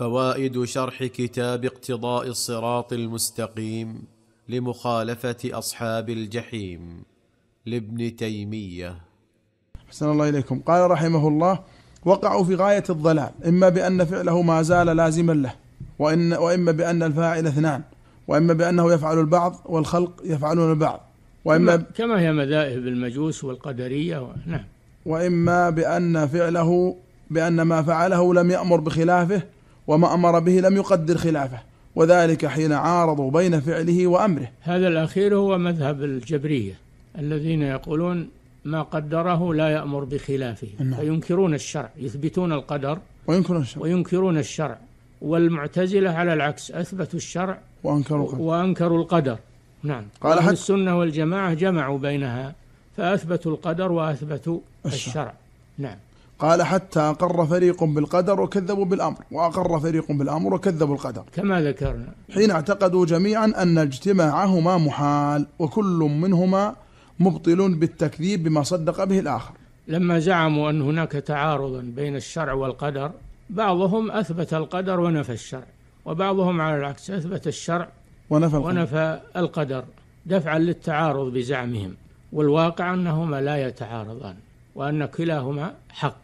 فوائد شرح كتاب اقتضاء الصراط المستقيم لمخالفه اصحاب الجحيم لابن تيميه احسن الله اليكم قال رحمه الله وقعوا في غايه الضلال اما بان فعله ما زال لازما له وان واما بان الفاعل اثنان واما بانه يفعل البعض والخلق يفعلون البعض واما كما هي مذاهب المجوس والقدريه و... نعم واما بان فعله بان ما فعله لم يامر بخلافه وما أمر به لم يقدر خلافه وذلك حين عارضوا بين فعله وأمره هذا الأخير هو مذهب الجبرية الذين يقولون ما قدره لا يأمر بخلافه نعم. فينكرون الشرع يثبتون القدر وينكرون الشرع وينكرون الشرع والمعتزلة على العكس أثبتوا الشرع وأنكروا القدر, وأنكروا القدر. نعم قال حتى السنة والجماعة جمعوا بينها فأثبتوا القدر وأثبتوا الشرع, الشرع. نعم قال حتى أقر فريق بالقدر وكذبوا بالأمر وأقر فريق بالأمر وكذبوا القدر كما ذكرنا حين اعتقدوا جميعا أن اجتماعهما محال وكل منهما مبطل بالتكذيب بما صدق به الآخر لما زعموا أن هناك تعارضا بين الشرع والقدر بعضهم أثبت القدر ونفى الشرع وبعضهم على العكس أثبت الشرع ونفى القدر, ونفى القدر دفعا للتعارض بزعمهم والواقع أنهما لا يتعارضان وأن كلاهما حق